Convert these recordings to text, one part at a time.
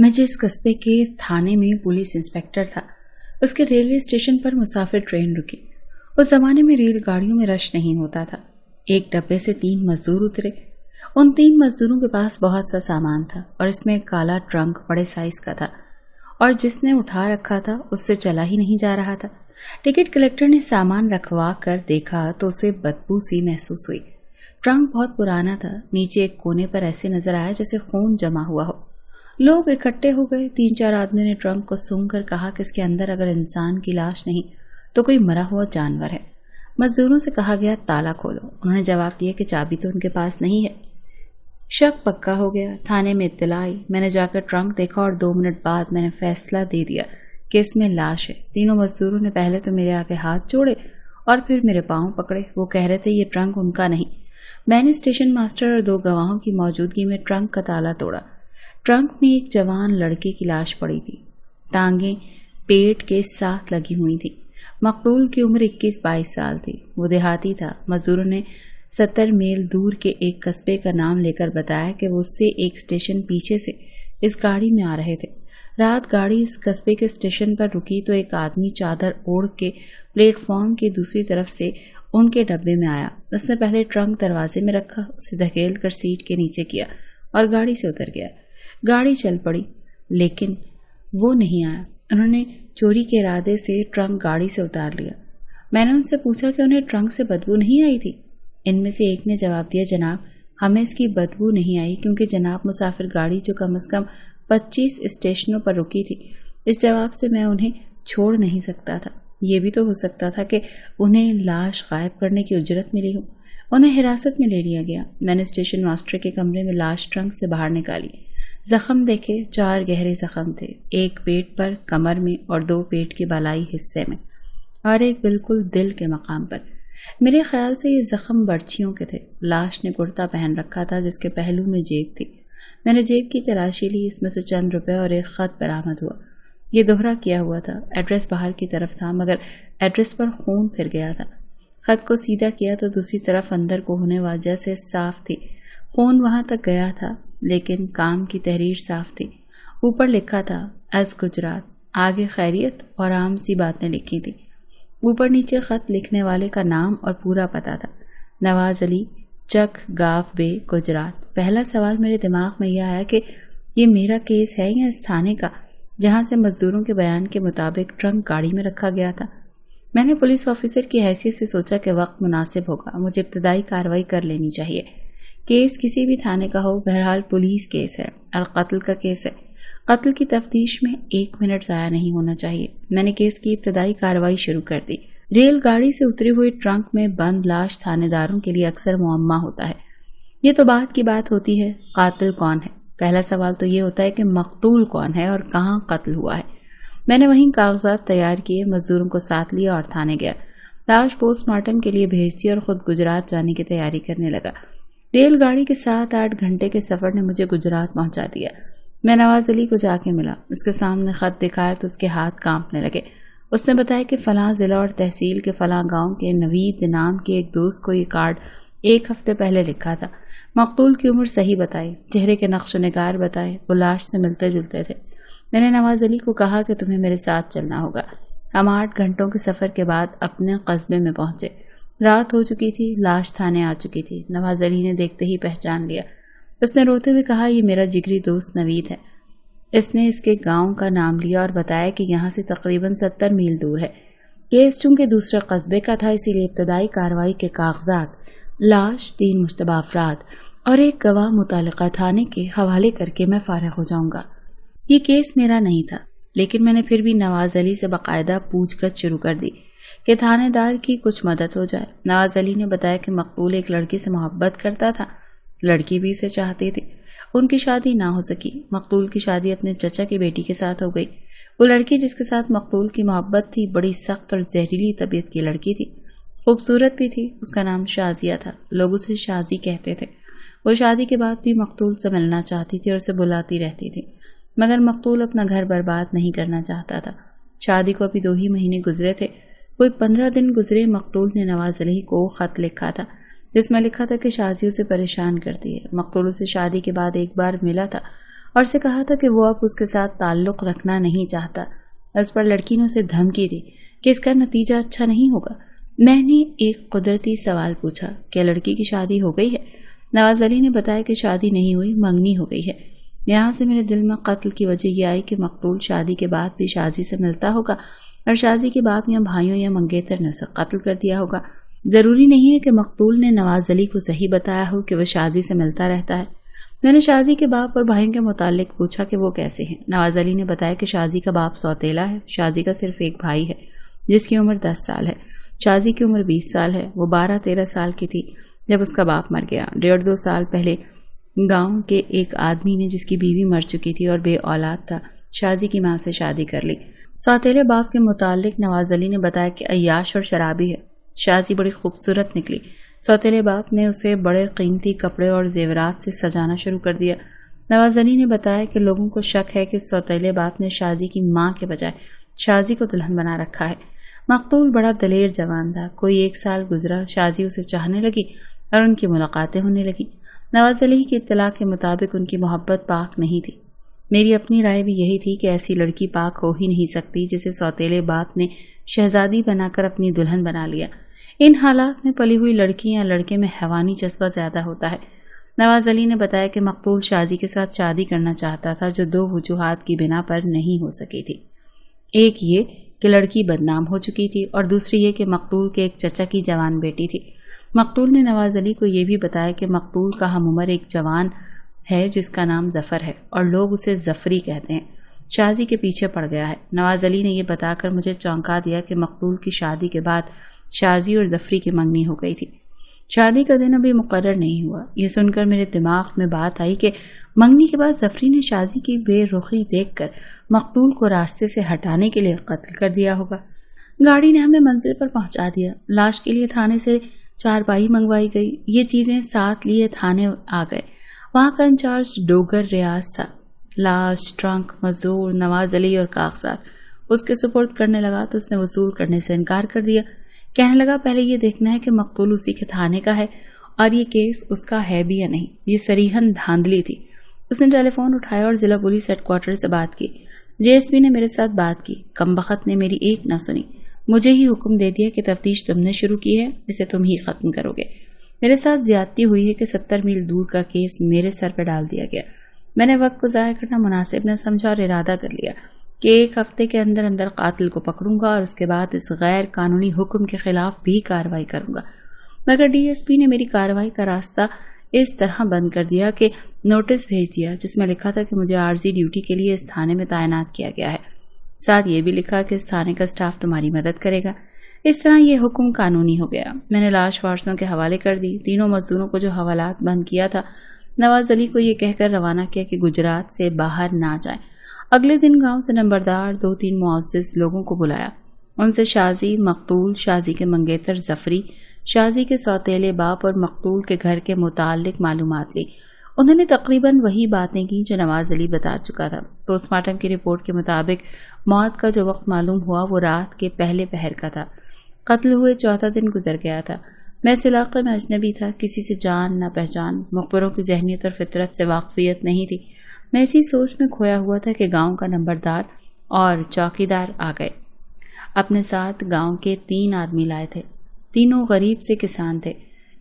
मैं जिस कस्बे के थाने में पुलिस इंस्पेक्टर था उसके रेलवे स्टेशन पर मुसाफिर ट्रेन रुकी उस जमाने में रेलगाड़ियों में रश नहीं होता था एक डब्बे से तीन मजदूर उतरे उन तीन मजदूरों के पास बहुत सा सामान था और इसमें काला ट्रंक बड़े साइज का था और जिसने उठा रखा था उससे चला ही नहीं जा रहा था टिकट कलेक्टर ने सामान रखवा कर देखा तो उसे बदबू सी महसूस हुई ट्रंक बहुत पुराना था नीचे एक कोने पर ऐसे नजर आया जैसे खून जमा हुआ हो लोग इकट्ठे हो गए तीन चार आदमी ने ट्रंक को सूंघ कर कहा कि इसके अंदर अगर इंसान की लाश नहीं तो कोई मरा हुआ जानवर है मजदूरों से कहा गया ताला खोलो उन्होंने जवाब दिया कि चाबी तो उनके पास नहीं है शक पक्का हो गया थाने में इतला आई मैंने जाकर ट्रंक देखा और दो मिनट बाद मैंने फैसला दे दिया कि इसमें लाश है तीनों मजदूरों ने पहले तो मेरे आगे हाथ जोड़े और फिर मेरे पाँव पकड़े वो कह रहे थे ये ट्रंक उनका नहीं मैंने स्टेशन मास्टर और दो गवाहों की मौजूदगी में ट्रंक का ताला तोड़ा ट्रंक में एक जवान लड़के की लाश पड़ी थी टांगे पेट के साथ लगी हुई थी मकबूल की उम्र 21-22 साल थी वो देहाती था मजदूरों ने सत्तर मील दूर के एक कस्बे का नाम लेकर बताया कि वो उससे एक स्टेशन पीछे से इस गाड़ी में आ रहे थे रात गाड़ी इस कस्बे के स्टेशन पर रुकी तो एक आदमी चादर ओढ़ के प्लेटफॉर्म की दूसरी तरफ से उनके डब्बे में आया उसने पहले ट्रंक दरवाजे में रखा उसे धकेल कर सीट के नीचे किया और गाड़ी से उतर गया गाड़ी चल पड़ी लेकिन वो नहीं आया उन्होंने चोरी के इरादे से ट्रंक गाड़ी से उतार लिया मैंने उनसे पूछा कि उन्हें ट्रंक से बदबू नहीं आई थी इनमें से एक ने जवाब दिया जनाब हमें इसकी बदबू नहीं आई क्योंकि जनाब मुसाफिर गाड़ी जो कम अज़ कम पच्चीस स्टेशनों पर रुकी थी इस जवाब से मैं उन्हें छोड़ नहीं सकता था ये भी तो हो सकता था कि उन्हें लाश गायब करने की उजरत मिली हो उन्हें हिरासत में ले लिया गया मैंने स्टेशन मास्टर के कमरे में लाश ट्रंक से बाहर निकाली जख्म देखे चार गहरे जख्म थे एक पेट पर कमर में और दो पेट के बलाई हिस्से में और एक बिल्कुल दिल के मकाम पर मेरे ख्याल से ये जख्म बर्छियों के थे लाश ने कुर्ता पहन रखा था जिसके पहलू में जेब थी मैंने जेब की तलाशी ली इसमें से चंद रुपए और एक ख़त बरामद हुआ ये दोहरा किया हुआ था एड्रेस बाहर की तरफ था मगर एड्रेस पर खून फिर गया था ख़त को सीधा किया तो दूसरी तरफ अंदर को होने वाजह से साफ थी खून वहाँ तक गया था लेकिन काम की तहरीर साफ थी ऊपर लिखा था एस गुजरात आगे खैरियत और आम सी बातें लिखी थी ऊपर नीचे ख़त लिखने वाले का नाम और पूरा पता था नवाज अली चक गाफ बे गुजरात पहला सवाल मेरे दिमाग में यह आया कि ये मेरा केस है या इस थाने का जहाँ से मज़दूरों के बयान के मुताबिक ट्रंक गाड़ी में रखा गया था मैंने पुलिस ऑफिसर की हैसियत से सोचा कि वक्त मुनासिब होगा मुझे इब्तदाई कार्रवाई कर लेनी चाहिए केस किसी भी थाने का हो बहरहाल पुलिस केस है और कत्ल का केस है कत्ल की तफ्तीश में एक मिनट ज़ाया नहीं होना चाहिए मैंने केस की इब्तदाई कार्रवाई शुरू कर दी रेलगाड़ी से उतरे हुए ट्रंक में बंद लाश थानेदारों के लिए अक्सर मुआमा होता है ये तो बात की बात होती है कातिल कौन है पहला सवाल तो ये होता है कि मकतूल कौन है और कहाँ कत्ल हुआ है मैंने वहीं कागजात तैयार किए मजदूरों को साथ लिया और थाने गया लाश पोस्टमार्टम के लिए भेज दी और ख़ुद गुजरात जाने की तैयारी करने लगा रेलगाड़ी के साथ आठ घंटे के सफ़र ने मुझे गुजरात पहुंचा दिया मैं नवाज अली को जाके मिला उसके सामने ख़त दिखाया तो उसके हाथ कांपने लगे उसने बताया कि फ़लाँ ज़िला और तहसील के फला गांव के नवीद नाम के एक दोस्त को ये कार्ड एक हफ्ते पहले लिखा था मकतूल की उम्र सही बताई चेहरे के नक्श नगार बताए वो लाश से मिलते जुलते थे मैंने नवाज अली को कहा कि तुम्हें मेरे साथ चलना होगा हम आठ घंटों के सफ़र के बाद अपने कस्बे में पहुंचे रात हो चुकी थी लाश थाने आ चुकी थी नवाज अली ने देखते ही पहचान लिया उसने रोते हुए कहा यह मेरा जिगरी दोस्त नवीद है इसने इसके गांव का नाम लिया और बताया कि यहां से तकरीबन सत्तर मील दूर है केस चूंकि दूसरे कस्बे का था इसीलिए इब्तदाई कार्रवाई के कागजात लाश तीन मुशतबा अफराद और एक गवाह मुतल थाने के हवाले करके मैं फारग हो जाऊंगा ये केस मेरा नहीं था लेकिन मैंने फिर भी नवाज अली से बाकायदा पूछ शुरू कर दी कि थानेदार की कुछ मदद हो जाए नवाज अली ने बताया कि मकबूल एक लड़की से मोहब्बत करता था लड़की भी इसे चाहती थी उनकी शादी ना हो सकी मकबूल की शादी अपने चचा की बेटी के साथ हो गई वो लड़की जिसके साथ मकबूल की मोहब्बत थी बड़ी सख्त और जहरीली तबीयत की लड़की थी खूबसूरत भी थी उसका नाम शाजिया था लोग उसे शाजी कहते थे वो शादी के बाद भी मकतूल से मिलना चाहती थी और उसे बुलाती रहती थी मगर मकतूल अपना घर बर्बाद नहीं करना चाहता था शादी को अभी दो ही महीने गुजरे थे कोई पंद्रह दिन गुजरे मकतूल ने नवाज अली को ख़त लिखा था जिसमें लिखा था कि शाजी उसे परेशान करती है मकतूल उसे शादी के बाद एक बार मिला था और उसे कहा था कि वो अब उसके साथ ताल्लुक़ रखना नहीं चाहता इस पर लड़की ने उसे धमकी दी कि इसका नतीजा अच्छा नहीं होगा मैंने एक कुदरती सवाल पूछा क्या लड़की की शादी हो गई है नवाज अली ने बताया कि शादी नहीं हुई मंगनी हो गई है यहाँ से मेरे दिल में कत्ल की वजह यह आई कि मकबूल शादी के बाद भी शाजी से मिलता होगा और शादी के बाद या भाइयों या मंगेतर ने उसे कत्ल कर दिया होगा ज़रूरी नहीं है कि मकबूल ने नवाज अली को सही बताया हो कि वह शाजी से मिलता रहता है मैंने शाजी के बाप और भाइयों के मुतालिक पूछा कि वो कैसे हैं नवाज अली ने बताया कि शाजी का बाप सौतेला है शाजी का सिर्फ एक भाई है जिसकी उम्र दस साल है शाजी की उम्र बीस साल है वो बारह तेरह साल की थी जब उसका बाप मर गया डेढ़ दो साल पहले गांव के एक आदमी ने जिसकी बीवी मर चुकी थी और बे औलाद था शाजी की माँ से शादी कर ली सौतेले बाप के मुतालिक नवाज अली ने बताया कि अयाश और शराबी है शाजी बड़ी खूबसूरत निकली सौतेले बाप ने उसे बड़े कीमती कपड़े और जेवरात से सजाना शुरू कर दिया नवाज अली ने बताया कि लोगों को शक है कि सौतेले बाप ने शाजी की माँ के बजाय शाजी को दुल्हन बना रखा है मकतूल बड़ा दलेर जवान था कोई एक साल गुजरा शाजी उसे चाहने लगी और उनकी मुलाकातें होने लगी नवाज अली की इतला के मुताबिक उनकी मोहब्बत पाक नहीं थी मेरी अपनी राय भी यही थी कि ऐसी लड़की पाक हो ही नहीं सकती जिसे सौतेले बाप ने शहजादी बनाकर अपनी दुल्हन बना लिया इन हालात में पली हुई लड़की या लड़के में हैवानी जज्बा ज़्यादा होता है नवाज़ अली ने बताया कि मकबूल शाजी के साथ शादी करना चाहता था जो दो वजूहत की बिना पर नहीं हो सकी थी एक ये कि लड़की बदनाम हो चुकी थी और दूसरी ये कि मकबूल के एक चचा की जवान बेटी थी मकतूल ने नवाज़ अली को यह भी बताया कि मकतूल का हम उम्र एक जवान है जिसका नाम जफ़र है और लोग उसे जफ़री कहते हैं शाजी के पीछे पड़ गया है नवाज़ अली ने यह बताकर मुझे चौंका दिया कि मकतूल की शादी के बाद शाजी और जफ़री की मंगनी हो गई थी शादी का दिन अभी मुकर नहीं हुआ यह सुनकर मेरे दिमाग में बात आई कि मंगनी के बाद जफरी ने शाजी की बेरुखी देखकर मकतूल को रास्ते से हटाने के लिए कत्ल कर दिया होगा गाड़ी ने हमें मंजिल पर पहुंचा दिया लाश के लिए थाने से चारपाई मंगवाई गई ये चीज़ें साथ लिए थाने आ गए वहां का इंचार्ज डोगर रियाज था लाश ट्रंक मजदूर नवाज अली और कागजात उसके सुपुर्द करने लगा तो उसने वसूल करने से इनकार कर दिया कहने लगा पहले ये देखना है कि मकतूल उसी के थाने का है और ये केस उसका है भी या नहीं ये सरीहन धांधली थी उसने टेलीफोन उठाया और जिला पुलिस हेडक्वार्टर से बात की जेएसपी ने मेरे साथ बात की कम ने मेरी एक ना सुनी मुझे ही हुक्म दे दिया कि तफ्तीश तुमने शुरू की है इसे तुम ही ख़त्म करोगे मेरे साथ ज्यादती हुई है कि सत्तर मील दूर का केस मेरे सर पर डाल दिया गया मैंने वक्त को ज़ाया करना मुनासिब न समझा और इरादा कर लिया कि एक हफ्ते के अंदर अंदर कातिल को पकड़ूंगा और उसके बाद इस गैर कानूनी हुक्म के ख़िलाफ़ भी कार्रवाई करूंगा मगर डीएसपी ने मेरी कार्रवाई का रास्ता इस तरह बंद कर दिया कि नोटिस भेज दिया जिसमें लिखा था कि मुझे आर्जी ड्यूटी के लिए इस थाने में तैनात किया गया है साथ ये भी लिखा कि थाने का स्टाफ तुम्हारी मदद करेगा इस तरह ये हुक्म कानूनी हो गया मैंने लाश वारसों के हवाले कर दी तीनों मजदूरों को जो हवालात बंद किया था नवाज अली को ये कहकर रवाना किया कि गुजरात से बाहर ना जाए अगले दिन गांव से नंबरदार दो तीन मुआज़ लोगों को बुलाया उनसे शाजी मकतूल शाजी के मंगेतर जफरी शाजी के सौतेले बाप और मकतूल के घर के मुतालिक मालूम ली उन्होंने तकरीबन वही बातें की जो नवाज अली बता चुका था पोस्टमार्टम तो की रिपोर्ट के मुताबिक मौत का जो वक्त मालूम हुआ वो रात के पहले पहर का था कत्ल हुए चौथा दिन गुजर गया था मैं इस इलाके में अजनबी था किसी से जान ना पहचान मकबरों की जहनीत और फितरत से वाकफियत नहीं थी मैं इसी सोच में खोया हुआ था कि गांव का नंबरदार और चौकीदार आ गए अपने साथ गांव के तीन आदमी लाए थे तीनों गरीब से किसान थे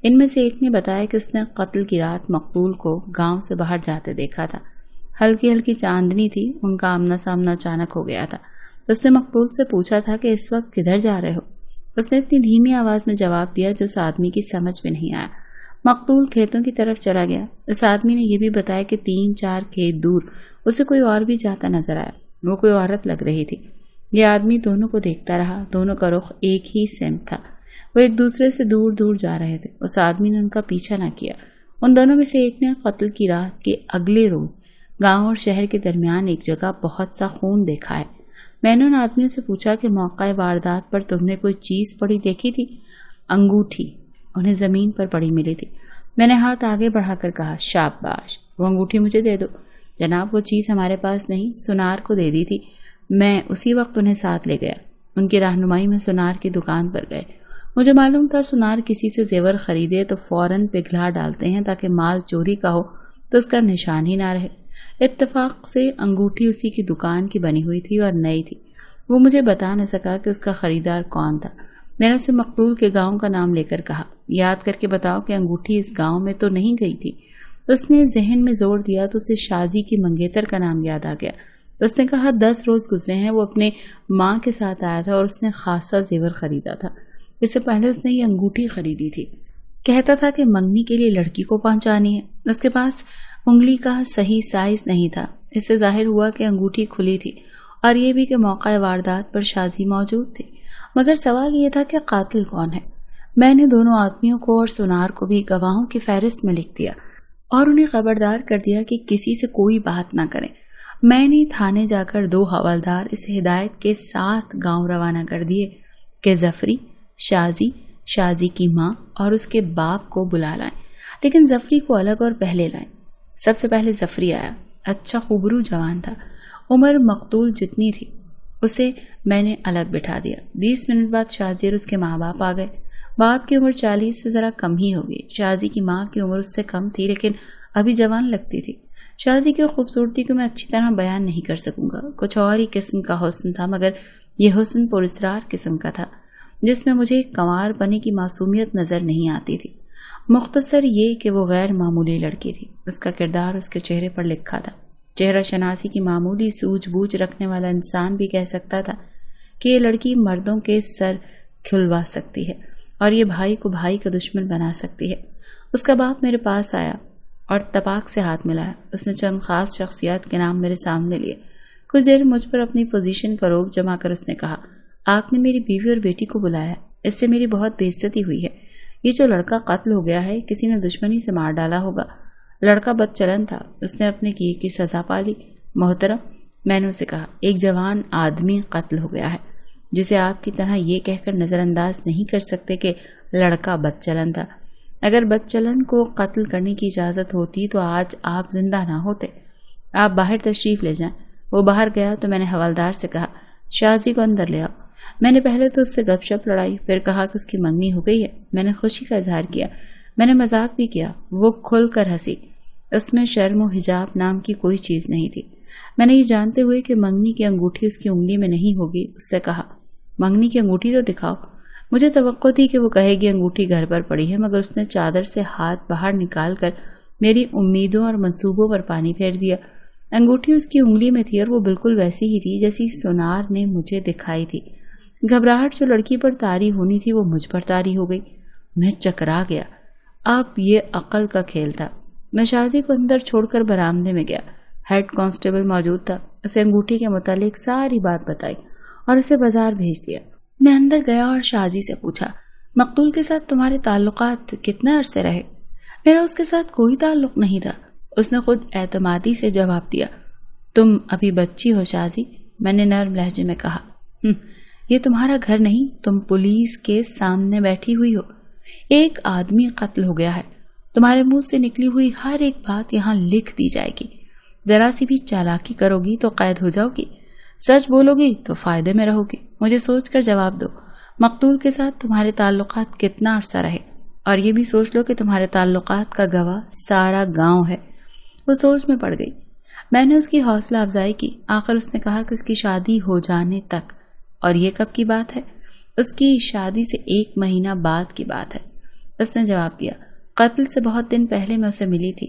इनमें से एक ने बताया कि उसने कत्ल की रात मकबूल को गांव से बाहर जाते देखा था हल्की हल्की चांदनी थी उनका आमना सामना अचानक हो गया था उसने मकबूल से पूछा था कि इस वक्त किधर जा रहे हो उसने इतनी धीमी आवाज़ में जवाब दिया जो उस आदमी की समझ में नहीं आया मकबूल खेतों की तरफ चला गया उस आदमी ने यह भी बताया कि तीन चार खेत दूर उसे कोई और भी जाता नजर आया वो कोई औरत लग रही थी ये आदमी दोनों को देखता रहा दोनों का रुख एक ही सेम था वो एक दूसरे से दूर दूर जा रहे थे उस आदमी ने उनका पीछा ना किया उन दोनों में से एक ने कत्ल की रात के अगले रोज गांव और शहर के दरमियान एक जगह बहुत सा खून देखा है मैंने उन आदमियों से पूछा कि मौका वारदात पर तुमने कोई चीज़ पड़ी देखी थी अंगूठी उन्हें ज़मीन पर पड़ी मिली थी मैंने हाथ आगे बढ़ाकर कहा शाबाश वो अंगूठी मुझे दे दो जनाब वो चीज़ हमारे पास नहीं सुनार को दे दी थी मैं उसी वक्त उन्हें साथ ले गया उनकी रहनुमाई में सुनार की दुकान पर गए मुझे मालूम था सुनार किसी से जेवर खरीदे तो फौरन पिघला डालते हैं ताकि माल चोरी का हो तो उसका निशान ही ना रहे इतफाक से अंगूठी उसी की दुकान की बनी हुई थी और नई थी वो मुझे बता न सका कि उसका खरीदार कौन था मैंने उसे मकदूल के गांव का नाम लेकर कहा याद करके बताओ कि अंगूठी इस गांव में तो नहीं गई थी उसने जहन में जोर दिया तो उसे शाजी की मंगेतर का नाम याद आ गया उसने कहा दस रोज गुजरे हैं वो अपने माँ के साथ आया था और उसने खासा जेवर खरीदा था इससे पहले उसने ये अंगूठी खरीदी थी कहता था कि मंगनी के लिए लड़की को पहुंचानी है उसके पास उंगली का सही साइज नहीं था इससे जाहिर हुआ कि अंगूठी खुली थी और ये भी कि मौका वारदात पर शाजी मौजूद थी मगर सवाल ये था कि कातिल कौन है मैंने दोनों आदमियों को और सुनार को भी गवाहों की फहरिस्त में लिख दिया और उन्हें खबरदार कर दिया कि किसी से कोई बात ना करें मैंने थाने जाकर दो हवलदार इस हिदायत के साथ गांव रवाना कर दिए कि जफरी शाजी शाजी की माँ और उसके बाप को बुला लाएं लेकिन जफरी को अलग और पहले लाएं सबसे पहले जफरी आया अच्छा खूबरू जवान था उम्र मकतूल जितनी थी उसे मैंने अलग बिठा दिया बीस मिनट बाद शाजी और उसके माँ बाप आ गए बाप की उम्र चालीस से ज़रा कम ही होगी शाजी की माँ की उम्र उससे कम थी लेकिन अभी जवान लगती थी शाजी की खूबसूरती को मैं अच्छी तरह बयान नहीं कर सकूंगा कुछ और ही किस्म का हुसन था मगर यह हुसन पुरस्कार किस्म का था जिसमें मुझे कंवार बने की मासूमियत नज़र नहीं आती थी मुख्तसर ये कि वो गैर मामूली लड़की थी उसका किरदार उसके चेहरे पर लिखा था चेहरा शनासी की मामूली सूझबूझ रखने वाला इंसान भी कह सकता था कि ये लड़की मर्दों के सर खिलवा सकती है और ये भाई को भाई का दुश्मन बना सकती है उसका बाप मेरे पास आया और तपाक से हाथ मिलाया उसने चंद खास शख्सियात के नाम मेरे सामने लिए कुछ देर मुझ पर अपनी पोजीशन का रोब जमा कर उसने कहा आपने मेरी बीवी और बेटी को बुलाया इससे मेरी बहुत बेइज्जती हुई है ये जो लड़का कत्ल हो गया है किसी ने दुश्मनी से मार डाला होगा लड़का बदचलन था उसने अपने किए की सजा पा ली मोहतरम मैंने उसे कहा एक जवान आदमी कत्ल हो गया है जिसे आपकी तरह ये कहकर नज़रअंदाज नहीं कर सकते कि लड़का बदचलन था अगर बदचलन को कत्ल करने की इजाज़त होती तो आज आप जिंदा ना होते आप बाहर तशरीफ़ ले जाएं वो बाहर गया तो मैंने हवलदार से कहा शाहजी को अंदर ले आओ मैंने पहले तो उससे गपशप लड़ाई फिर कहा कि उसकी मंगनी हो गई है मैंने खुशी का इजहार किया मैंने मजाक भी किया वो खुल कर हंसी उसमें शर्म और हिजाब नाम की कोई चीज़ नहीं थी मैंने ये जानते हुए कि मंगनी की अंगूठी उसकी उंगली में नहीं होगी उससे कहा मंगनी की अंगूठी तो दिखाओ मुझे तो थी कि वो कहेगी अंगूठी घर पर पड़ी है मगर उसने चादर से हाथ बाहर निकाल कर मेरी उम्मीदों और मंसूबों पर पानी फेर दिया अंगूठी उसकी उंगली में थी और वो बिल्कुल वैसी ही थी जैसी सोनार ने मुझे दिखाई थी घबराहट जो लड़की पर तारी होनी थी वो मुझ पर तारी हो गई मैं चकरा गया अब ये अकल का खेल था मैं शाजी को अंदर छोड़कर बरामदे में गया हेड कांस्टेबल मौजूद था उसे अंगूठी के मुतालिक सारी बात बताई और उसे बाजार भेज दिया मैं अंदर गया और शाजी से पूछा मकतूल के साथ तुम्हारे ताल्लुकात कितने अरसे रहे मेरा उसके साथ कोई ताल्लुक नहीं था उसने खुद एतमादी से जवाब दिया तुम अभी बच्ची हो शाजी मैंने नर्म लहजे में कहा हम्म, ये तुम्हारा घर नहीं तुम पुलिस के सामने बैठी हुई हो एक आदमी कत्ल हो गया है तुम्हारे मुंह से निकली हुई हर एक बात यहाँ लिख दी जाएगी जरा सी भी चालाकी करोगी तो कैद हो जाओगी सच बोलोगी तो फायदे में रहोगी मुझे सोचकर जवाब दो मकतूल के साथ तुम्हारे ताल्लुक कितना अरसा रहे और ये भी सोच लो कि तुम्हारे ताल्लुक का गवाह सारा गांव है वो सोच में पड़ गई मैंने उसकी हौसला अफजाई की आखिर उसने कहा कि उसकी शादी हो जाने तक और ये कब की बात है उसकी शादी से एक महीना बाद की बात है उसने जवाब दिया कत्ल से बहुत दिन पहले मैं उसे मिली थी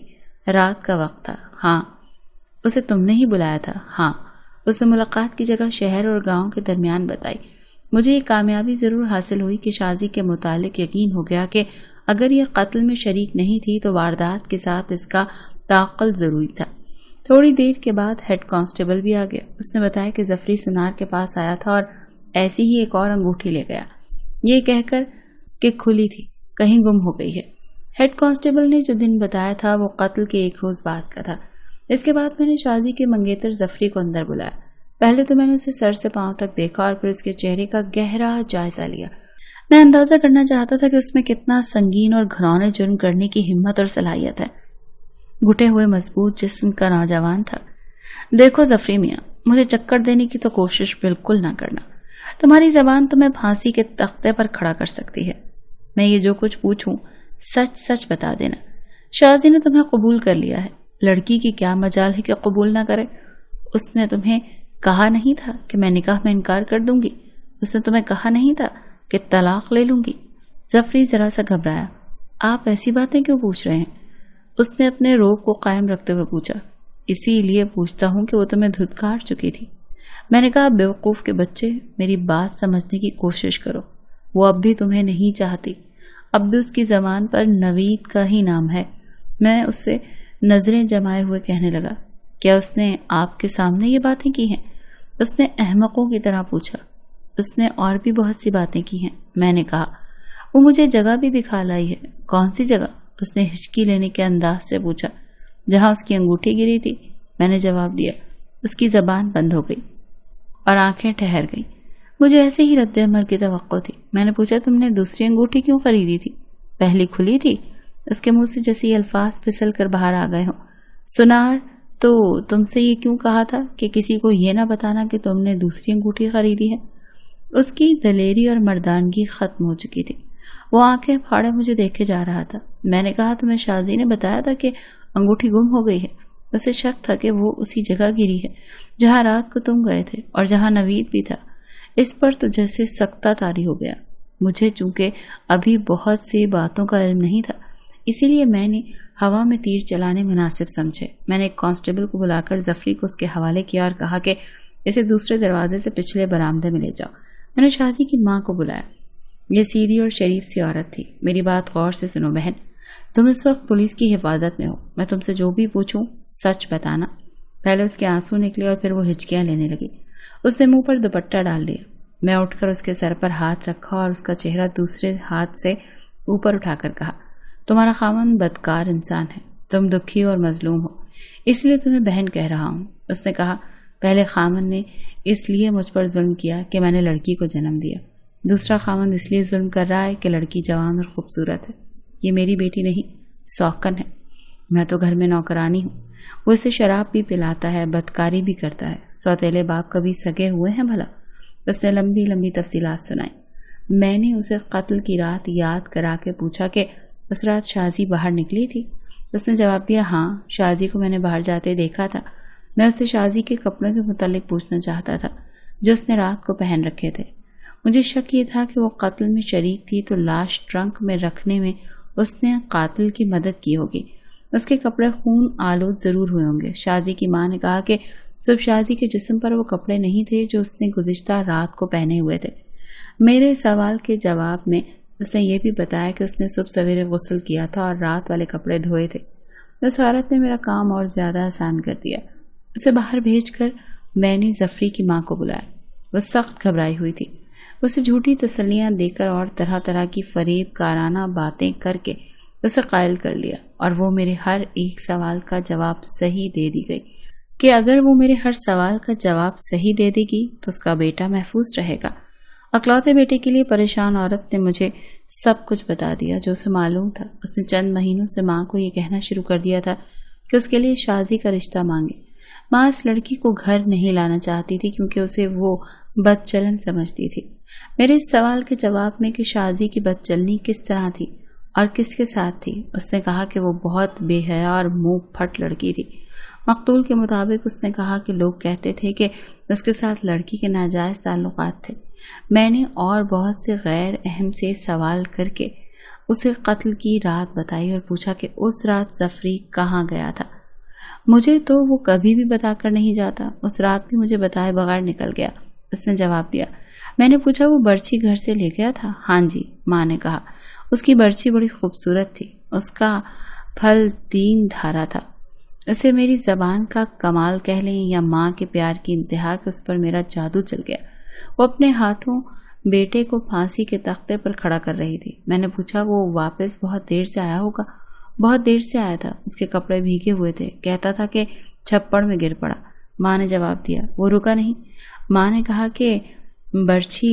रात का वक्त था हाँ उसे तुमने ही बुलाया था हाँ उसने मुलाकात की जगह शहर और गांव के दरमियान बताई मुझे ये कामयाबी ज़रूर हासिल हुई कि शाजी के मुतालिक यकीन हो गया कि अगर यह कत्ल में शरीक नहीं थी तो वारदात के साथ इसका ताकल ज़रूरी था थोड़ी देर के बाद हेड कांस्टेबल भी आ गया उसने बताया कि जफरी सुनार के पास आया था और ऐसी ही एक और अंगूठी ले गया ये कहकर कि खुली थी कहीं गुम हो गई है हेड कांस्टेबल ने जो दिन बताया था वो कत्ल के एक रोज़ बाद का था इसके बाद मैंने शादी के मंगेतर जफरी को अंदर बुलाया पहले तो मैंने उसे सर से पांव तक देखा और फिर उसके चेहरे का गहरा जायजा लिया मैं अंदाज़ा करना चाहता था कि उसमें कितना संगीन और घरौने जुर्म करने की हिम्मत और सलाहियत है घुटे हुए मजबूत जिसम का नौजवान था देखो जफरी मियाँ मुझे चक्कर देने की तो कोशिश बिल्कुल ना करना तुम्हारी जबान तुम्हें तो फांसी के तख्ते पर खड़ा कर सकती है मैं ये जो कुछ पूछूं सच सच बता देना शाजी ने तुम्हें कबूल कर लिया है लड़की की क्या मजाल है कि कबूल ना करे उसने तुम्हें कहा नहीं था कि मैं निकाह में इनकार कर दूंगी उसने तुम्हें कहा नहीं था कि तलाक ले लूंगी जफरी जरा सा घबराया आप ऐसी बातें क्यों पूछ रहे हैं उसने अपने रोब को कायम रखते हुए पूछा इसीलिए पूछता हूँ कि वो तुम्हें धुतकार चुकी थी मैंने कहा बेवकूफ़ के बच्चे मेरी बात समझने की कोशिश करो वो अब भी तुम्हें नहीं चाहती अब भी उसकी ज़बान पर नवीद का ही नाम है मैं उससे नज़रें जमाए हुए कहने लगा क्या उसने आपके सामने ये बातें की हैं उसने अहमकों की तरह पूछा उसने और भी बहुत सी बातें की हैं मैंने कहा वो मुझे जगह भी दिखा लाई है कौन सी जगह उसने हिचकी लेने के अंदाज से पूछा जहाँ उसकी अंगूठी गिरी थी मैंने जवाब दिया उसकी ज़बान बंद हो गई और आंखें ठहर गई मुझे ऐसे ही रद्द अमल की तो थी मैंने पूछा तुमने दूसरी अंगूठी क्यों खरीदी थी पहली खुली थी उसके मुंह से जैसे अल्फाज फिसल कर बाहर आ गए हो सुनार तो तुमसे ये क्यों कहा था कि किसी को ये ना बताना कि तुमने दूसरी अंगूठी खरीदी है उसकी दलेरी और मर्दानगी ख़त्म हो चुकी थी वो आंखें फाड़े मुझे देखे जा रहा था मैंने कहा तुम्हें शाहजी ने बताया था कि अंगूठी गुम हो गई है उसे शक था कि वो उसी जगह गिरी है जहां रात को तुम गए थे और जहाँ नवीद भी था इस पर तो जैसे सख्ता तारी हो गया मुझे चूंकि अभी बहुत सी बातों का इल्म नहीं था इसीलिए मैंने हवा में तीर चलाने मुनासिब समझे मैंने एक कांस्टेबल को बुलाकर जफरी को उसके हवाले किया और कहा कि इसे दूसरे दरवाजे से पिछले बरामदे में ले जाओ मैंने शाहजी की माँ को बुलाया ये सीधी और शरीफ सी औरत थी मेरी बात गौर से सुनो बहन तुम इस वक्त पुलिस की हिफाजत में हो मैं तुमसे जो भी पूछूं सच बताना पहले उसके आंसू निकले और फिर वो हिचकियां लेने लगी उसने मुंह पर दुपट्टा डाल लिया मैं उठकर उसके सर पर हाथ रखा और उसका चेहरा दूसरे हाथ से ऊपर उठाकर कहा तुम्हारा खामन बदकार इंसान है तुम दुखी और मजलूम हो इसलिए तुम्हें बहन कह रहा हूं उसने कहा पहले खामन ने इसलिए मुझ पर जुल्म किया कि मैंने लड़की को जन्म दिया दूसरा खामन इसलिए जुल्म कर रहा है कि लड़की जवान और ख़ूबसूरत है ये मेरी बेटी नहीं सौकन है मैं तो घर में नौकरानी हूँ वो इसे शराब भी पिलाता है बदकारी भी करता है सौतेले बाप कभी सगे हुए हैं भला उसने लंबी लंबी तफसीलात सुनाई मैंने उसे कत्ल की रात याद करा के पूछा कि उस रात शाजी बाहर निकली थी उसने जवाब दिया हाँ शाजी को मैंने बाहर जाते देखा था मैं उससे शाजी के कपड़ों के मुतलक पूछना चाहता था जो उसने रात को पहन रखे थे मुझे शक ये था कि वो कत्ल में शरीक थी तो लाश ट्रंक में रखने में उसने कातिल की मदद की होगी उसके कपड़े खून आलूद ज़रूर हुए होंगे शाजी की माँ ने कहा कि जब शाजी के जिसम पर वो कपड़े नहीं थे जो उसने गुज्त रात को पहने हुए थे मेरे सवाल के जवाब में उसने ये भी बताया कि उसने सुबह सवेरे गसल किया था और रात वाले कपड़े धोए थे उस औरत ने मेरा काम और ज़्यादा आसान कर दिया उसे बाहर भेज कर मैंने जफरी की माँ को बुलाया वह सख्त घबराई हुई थी उसे झूठी तसलियां देकर और तरह तरह की फरेब काराना बातें करके उसे कायल कर लिया और वो मेरे हर एक सवाल का जवाब सही दे दी गई कि अगर वो मेरे हर सवाल का जवाब सही दे देगी तो उसका बेटा महफूज रहेगा अकलौते बेटे के लिए परेशान औरत ने मुझे सब कुछ बता दिया जो उसे मालूम था उसने चंद महीनों से माँ को ये कहना शुरू कर दिया था कि उसके लिए शादी का रिश्ता मांगे माँ इस लड़की को घर नहीं लाना चाहती थी क्योंकि उसे वो बदचलन समझती थी मेरे इस सवाल के जवाब में कि शाजी की बदचलनी किस तरह थी और किसके साथ थी उसने कहा कि वो बहुत बेहया और मुंह फट लड़की थी मकतूल के मुताबिक उसने कहा कि लोग कहते थे कि उसके साथ लड़की के नाजायज़ ताल्लुक थे मैंने और बहुत से गैर अहम से सवाल करके उसे कत्ल की रात बताई और पूछा कि उस रात जफरी कहाँ गया था मुझे तो वो कभी भी बताकर नहीं जाता उस रात भी मुझे बताए बगैर निकल गया उसने जवाब दिया मैंने पूछा वो बर्छी घर से ले गया था हाँ जी माँ ने कहा उसकी बर्छी बड़ी खूबसूरत थी उसका फल तीन धारा था उसे मेरी जबान का कमाल कह लें या माँ के प्यार की इंतहा के उस पर मेरा जादू चल गया वो अपने हाथों बेटे को फांसी के तख्ते पर खड़ा कर रही थी मैंने पूछा वो वापस बहुत देर से आया होगा बहुत देर से आया था उसके कपड़े भीगे हुए थे कहता था कि छप्पड़ में गिर पड़ा माँ ने जवाब दिया वो रुका नहीं माँ ने कहा कि बर्छी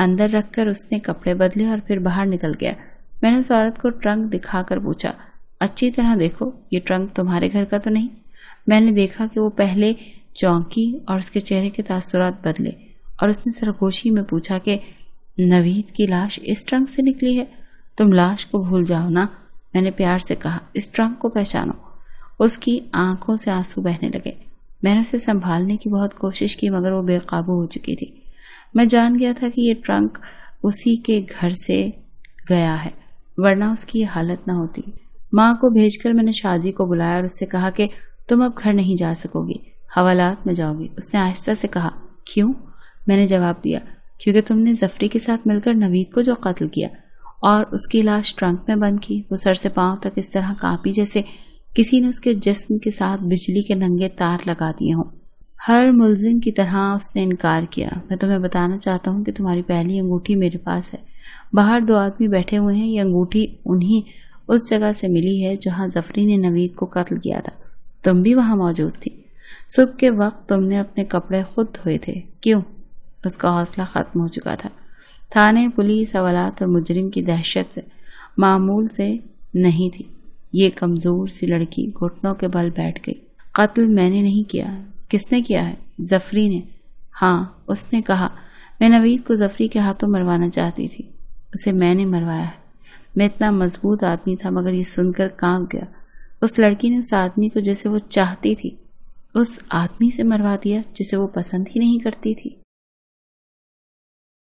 अंदर रखकर उसने कपड़े बदले और फिर बाहर निकल गया मैंने उस औरत को ट्रंक दिखाकर पूछा अच्छी तरह देखो ये ट्रंक तुम्हारे घर का तो नहीं मैंने देखा कि वो पहले चौंकी और उसके चेहरे के तासुरात बदले और उसने सरगोशी में पूछा कि नवीद की लाश इस ट्रंक से निकली है तुम लाश को भूल जाओ ना मैंने प्यार से कहा इस ट्रंक को पहचानो उसकी आंखों से आंसू बहने लगे मैंने उसे संभालने की बहुत कोशिश की मगर वो बेकाबू हो चुकी थी मैं जान गया था कि ये ट्रंक उसी के घर से गया है वरना उसकी ये हालत ना होती माँ को भेजकर मैंने शाजी को बुलाया और उससे कहा कि तुम अब घर नहीं जा सकोगी हवालात में जाओगी उसने आहिस्ता से कहा क्यों मैंने जवाब दिया क्योंकि तुमने जफरी के साथ मिलकर नवीद को जो कत्ल किया और उसकी लाश ट्रंक में बंद की वो सर से पांव तक इस तरह कांपी जैसे किसी ने उसके जिस्म के साथ बिजली के नंगे तार लगा दिए हों हर मुलजिम की तरह उसने इनकार किया मैं तुम्हें बताना चाहता हूँ कि तुम्हारी पहली अंगूठी मेरे पास है बाहर दो आदमी बैठे हुए हैं ये अंगूठी उन्हीं उस जगह से मिली है जहाँ जफरी ने नवीद को कत्ल किया था तुम भी वहाँ मौजूद थी सुबह के वक्त तुमने अपने कपड़े खुद धोए थे क्यों उसका हौसला ख़त्म हो चुका था थाने पुलिस हवालात और मुजरिम की दहशत से मामूल से नहीं थी ये कमज़ोर सी लड़की घुटनों के बल बैठ गई कत्ल मैंने नहीं किया किसने किया है जफरी ने हाँ उसने कहा मैं नवीद को जफरी के हाथों मरवाना चाहती थी उसे मैंने मरवाया है मैं इतना मजबूत आदमी था मगर ये सुनकर कांप गया उस लड़की ने उस आदमी को जैसे वो चाहती थी उस आदमी से मरवा दिया जिसे वो पसंद ही नहीं करती थी